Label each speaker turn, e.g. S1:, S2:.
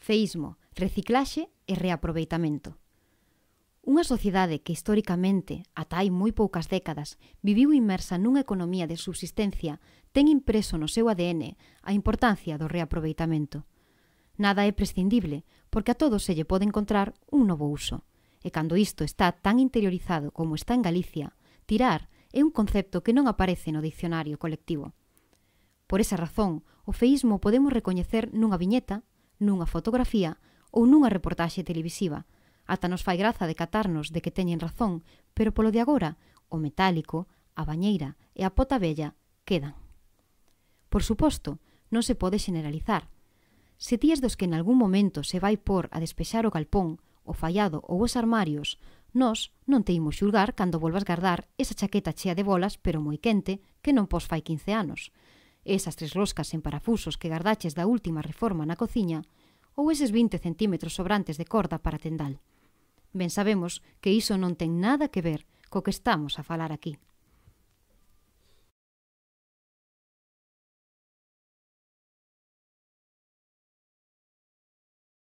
S1: feísmo, reciclaxe e reaproveitamento. Unha sociedade que historicamente, ata hai moi poucas décadas, viviu inmersa nunha economía de subsistencia, ten impreso no seu ADN a importancia do reaproveitamento. Nada é prescindible, porque a todo se lle pode encontrar un novo uso. E cando isto está tan interiorizado como está en Galicia, tirar é un concepto que non aparece no diccionario colectivo. Por esa razón, o feísmo podemos recoñecer nunha viñeta nunha fotografía ou nunha reportaxe televisiva. Ata nos fai graza de catarnos de que teñen razón, pero polo de agora, o metálico, a bañeira e a pota bella quedan. Por suposto, non se pode generalizar. Se ti dos que en algún momento se vai por a despexar o galpón, o fallado ou os armarios, nós non te imos xulgar cando volvas gardar esa chaqueta chea de bolas pero moi quente que non pos fai 15 anos esas tres roscas en parafusos que gardaches da última reforma na cociña, ou eses 20 centímetros sobrantes de corda para tendal. Ben sabemos que iso non ten nada que ver co que estamos a falar aquí.